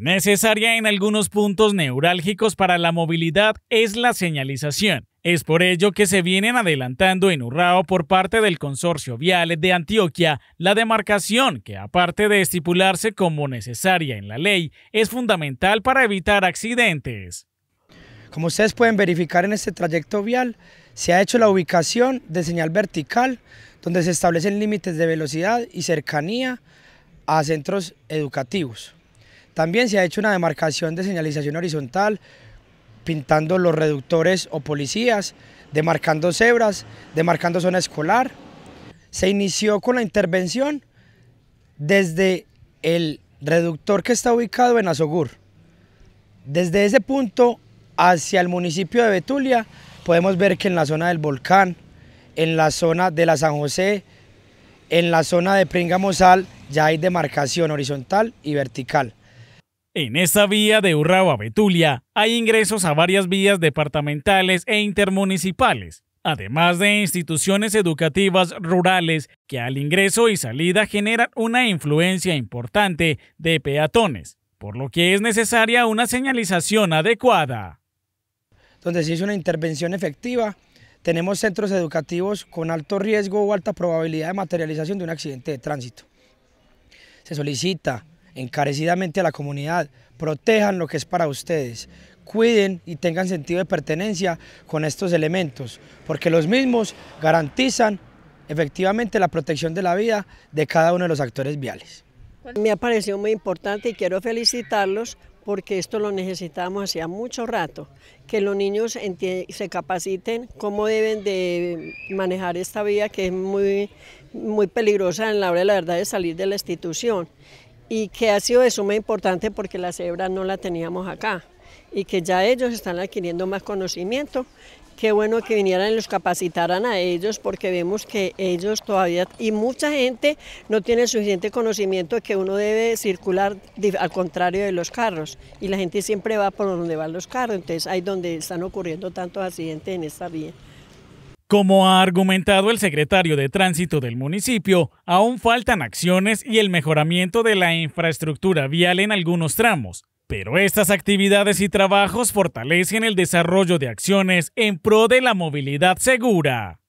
Necesaria en algunos puntos neurálgicos para la movilidad es la señalización. Es por ello que se vienen adelantando en Urrao por parte del Consorcio Vial de Antioquia la demarcación que, aparte de estipularse como necesaria en la ley, es fundamental para evitar accidentes. Como ustedes pueden verificar en este trayecto vial, se ha hecho la ubicación de señal vertical, donde se establecen límites de velocidad y cercanía a centros educativos. También se ha hecho una demarcación de señalización horizontal, pintando los reductores o policías, demarcando cebras, demarcando zona escolar. Se inició con la intervención desde el reductor que está ubicado en Azogur. Desde ese punto hacia el municipio de Betulia podemos ver que en la zona del volcán, en la zona de la San José, en la zona de Pringamosal ya hay demarcación horizontal y vertical. En esta vía de Urrao a Betulia hay ingresos a varias vías departamentales e intermunicipales, además de instituciones educativas rurales que al ingreso y salida generan una influencia importante de peatones, por lo que es necesaria una señalización adecuada. Donde se hizo una intervención efectiva, tenemos centros educativos con alto riesgo o alta probabilidad de materialización de un accidente de tránsito. Se solicita encarecidamente a la comunidad, protejan lo que es para ustedes, cuiden y tengan sentido de pertenencia con estos elementos, porque los mismos garantizan efectivamente la protección de la vida de cada uno de los actores viales. Me ha parecido muy importante y quiero felicitarlos porque esto lo necesitábamos hacía mucho rato, que los niños se capaciten cómo deben de manejar esta vía que es muy, muy peligrosa en la hora la verdad de salir de la institución y que ha sido de suma importante porque la cebra no la teníamos acá y que ya ellos están adquiriendo más conocimiento. Qué bueno que vinieran y los capacitaran a ellos porque vemos que ellos todavía, y mucha gente no tiene suficiente conocimiento de que uno debe circular al contrario de los carros y la gente siempre va por donde van los carros, entonces hay donde están ocurriendo tantos accidentes en esta vía. Como ha argumentado el secretario de Tránsito del municipio, aún faltan acciones y el mejoramiento de la infraestructura vial en algunos tramos, pero estas actividades y trabajos fortalecen el desarrollo de acciones en pro de la movilidad segura.